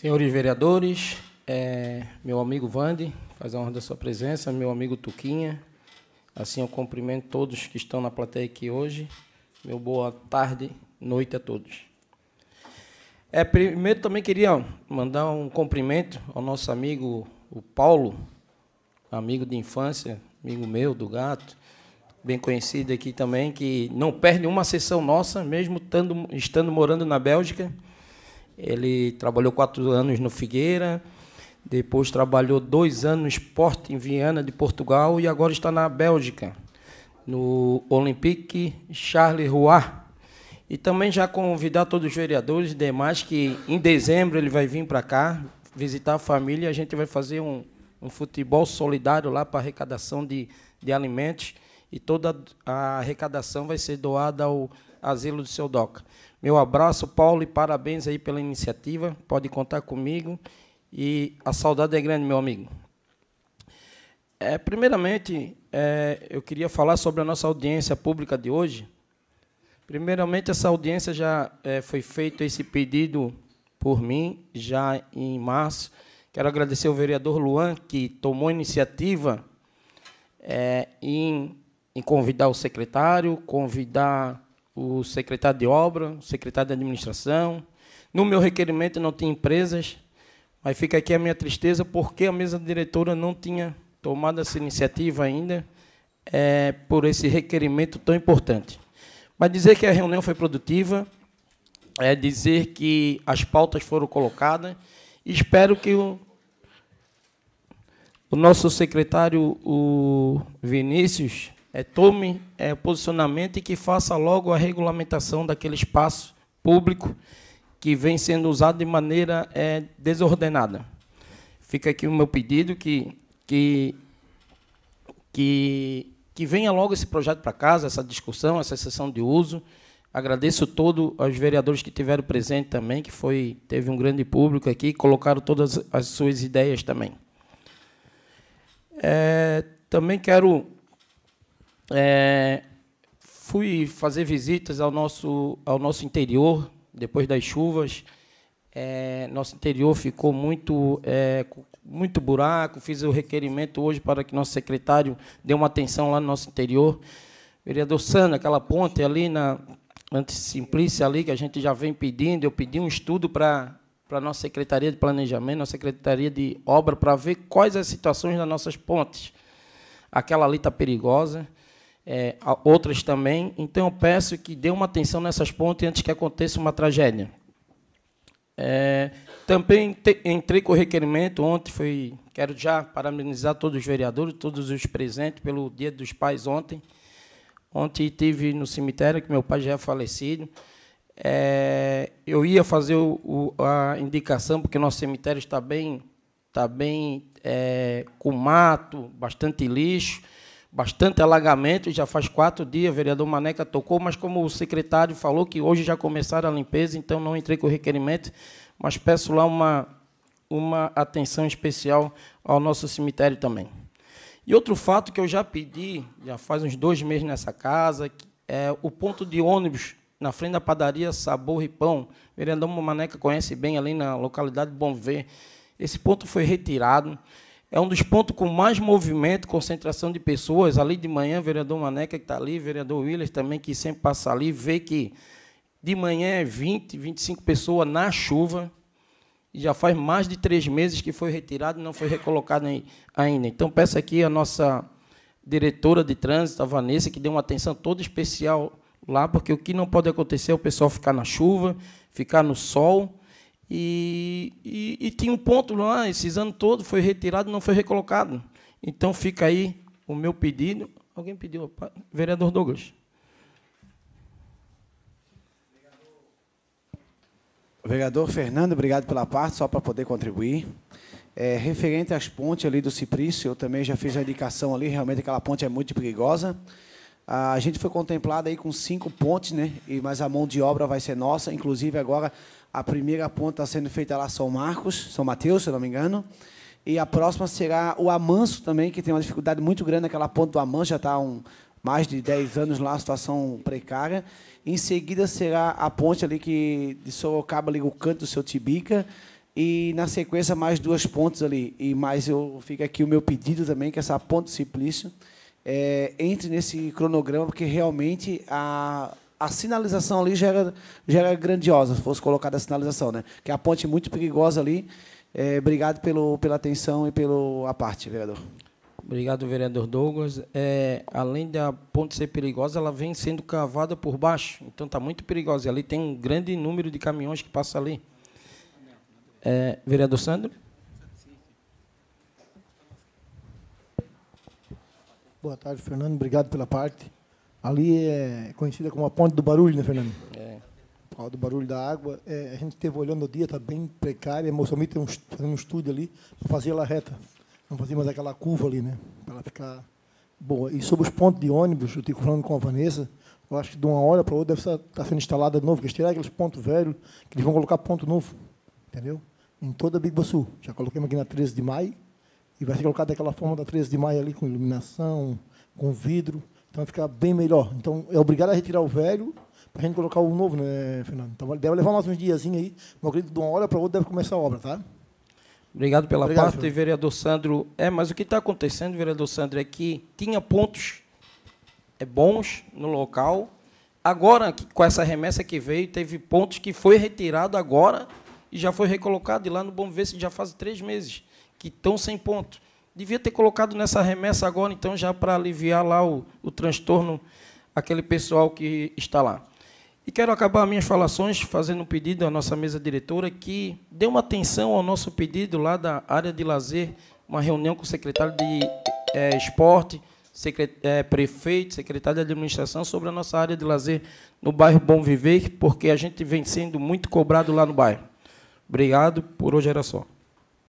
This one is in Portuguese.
Senhores vereadores, é, meu amigo Vande, faz a honra da sua presença, meu amigo Tuquinha, assim eu cumprimento todos que estão na plateia aqui hoje. Meu boa tarde, noite a todos. É, primeiro também queria mandar um cumprimento ao nosso amigo o Paulo, amigo de infância, amigo meu do gato, bem conhecido aqui também, que não perde uma sessão nossa, mesmo estando morando na Bélgica. Ele trabalhou quatro anos no Figueira, depois trabalhou dois anos no Sport em Viana, de Portugal, e agora está na Bélgica, no Olympique Charles Roy. E também já convidar todos os vereadores e demais que em dezembro ele vai vir para cá visitar a família e a gente vai fazer um, um futebol solidário lá para arrecadação de, de alimentos e toda a arrecadação vai ser doada ao Asilo do Seu Doca. Meu abraço, Paulo, e parabéns aí pela iniciativa. Pode contar comigo. E a saudade é grande, meu amigo. É, primeiramente, é, eu queria falar sobre a nossa audiência pública de hoje. Primeiramente, essa audiência já é, foi feito esse pedido por mim, já em março. Quero agradecer ao vereador Luan, que tomou iniciativa é, em, em, convidar o secretário, convidar o secretário de obra, o secretário de administração. No meu requerimento não tinha empresas, mas fica aqui a minha tristeza porque a mesa diretora não tinha tomado essa iniciativa ainda é, por esse requerimento tão importante. Mas dizer que a reunião foi produtiva, é dizer que as pautas foram colocadas. Espero que o, o nosso secretário, o Vinícius, é, tome é, posicionamento e que faça logo a regulamentação daquele espaço público que vem sendo usado de maneira é, desordenada. Fica aqui o meu pedido que, que, que, que venha logo esse projeto para casa, essa discussão, essa sessão de uso. Agradeço todo aos vereadores que tiveram presente também, que foi teve um grande público aqui, colocaram todas as suas ideias também. É, também quero é, fui fazer visitas ao nosso, ao nosso interior, depois das chuvas. É, nosso interior ficou muito, é, muito buraco. Fiz o requerimento hoje para que nosso secretário dê uma atenção lá no nosso interior. Vereador Sandra, aquela ponte ali na Antissimplícia, ali, que a gente já vem pedindo, eu pedi um estudo para para a nossa Secretaria de Planejamento, nossa Secretaria de Obra, para ver quais as situações das nossas pontes. Aquela ali está perigosa é, outras também. Então, eu peço que dê uma atenção nessas pontes antes que aconteça uma tragédia. É, também te, entrei com o requerimento ontem, foi, quero já parabenizar todos os vereadores, todos os presentes pelo Dia dos Pais ontem. Ontem tive no cemitério, que meu pai já é falecido. É, eu ia fazer o, o, a indicação, porque nosso cemitério está bem, está bem é, com mato, bastante lixo bastante alagamento, já faz quatro dias, o vereador Maneca tocou, mas como o secretário falou que hoje já começaram a limpeza, então não entrei com o requerimento, mas peço lá uma, uma atenção especial ao nosso cemitério também. E outro fato que eu já pedi, já faz uns dois meses nessa casa, é o ponto de ônibus na frente da padaria Sabor e Pão. O vereador Maneca conhece bem, ali na localidade de Bom Ver. Esse ponto foi retirado. É um dos pontos com mais movimento, concentração de pessoas. Ali de manhã, vereador Maneca, que está ali, vereador Willis também, que sempre passa ali, vê que de manhã é 20, 25 pessoas na chuva. E já faz mais de três meses que foi retirado e não foi recolocado ainda. Então, peço aqui a nossa diretora de trânsito, a Vanessa, que deu uma atenção toda especial lá, porque o que não pode acontecer é o pessoal ficar na chuva, ficar no sol e, e, e tinha um ponto lá, esses anos todos, foi retirado, não foi recolocado. Então fica aí o meu pedido. Alguém pediu? Vereador Douglas. Vereador Fernando, obrigado pela parte, só para poder contribuir. É, referente às pontes ali do Ciprício, eu também já fiz a indicação ali, realmente aquela ponte é muito perigosa. A gente foi contemplado aí com cinco pontes, né? E, mas a mão de obra vai ser nossa. Inclusive, agora a primeira ponte está sendo feita lá São Marcos, São Mateus, se não me engano. E a próxima será o Amanso também, que tem uma dificuldade muito grande naquela ponte do Amanso, já está um, mais de 10 anos lá, situação precária. Em seguida será a ponte ali que de Sorocaba liga o canto do seu Tibica. E na sequência mais duas pontes ali. E mais eu fica aqui o meu pedido também, que essa ponte do Simplício é, entre nesse cronograma, porque realmente a, a sinalização ali já era, já era grandiosa, se fosse colocada a sinalização, né? Que é a ponte muito perigosa ali. É, obrigado pelo, pela atenção e pelo a parte, vereador. Obrigado, vereador Douglas. É, além da ponte ser perigosa, ela vem sendo cavada por baixo, então está muito perigosa. E ali tem um grande número de caminhões que passa ali. É, vereador Sandro? Boa tarde, Fernando. Obrigado pela parte. Ali é conhecida como a Ponte do Barulho, né, Fernando? É. Do barulho da água. É, a gente esteve olhando o dia, está bem precária. Moçambique tem um, fazendo um estúdio ali para fazer ela reta. Não fazer mais aquela curva ali, né? Para ela ficar boa. E sobre os pontos de ônibus, eu estive falando com a Vanessa. Eu acho que de uma hora para outra deve estar tá sendo instalada de novo, porque tirar aqueles pontos velhos, que eles vão colocar ponto novo. Entendeu? Em toda a Big Sul. Já coloquei aqui na 13 de maio e vai ser colocado daquela forma da 13 de maio ali, com iluminação, com vidro. Então vai ficar bem melhor. Então é obrigado a retirar o velho para a gente colocar o novo, né, Fernando? Então deve levar mais uns diazinhos aí. Não acredito de uma hora para outra deve começar a obra, tá? Obrigado pela obrigado, parte, senhor. vereador Sandro. É, mas o que está acontecendo, vereador Sandro, é que tinha pontos é, bons no local. Agora, com essa remessa que veio, teve pontos que foi retirado agora e já foi recolocado. E lá no Bom Ver já faz três meses que estão sem ponto. Devia ter colocado nessa remessa agora, então, já para aliviar lá o, o transtorno aquele pessoal que está lá. E quero acabar minhas falações fazendo um pedido à nossa mesa diretora que dê uma atenção ao nosso pedido lá da área de lazer, uma reunião com o secretário de é, esporte, secret, é, prefeito, secretário de administração sobre a nossa área de lazer no bairro Bom Viver, porque a gente vem sendo muito cobrado lá no bairro. Obrigado, por hoje era só.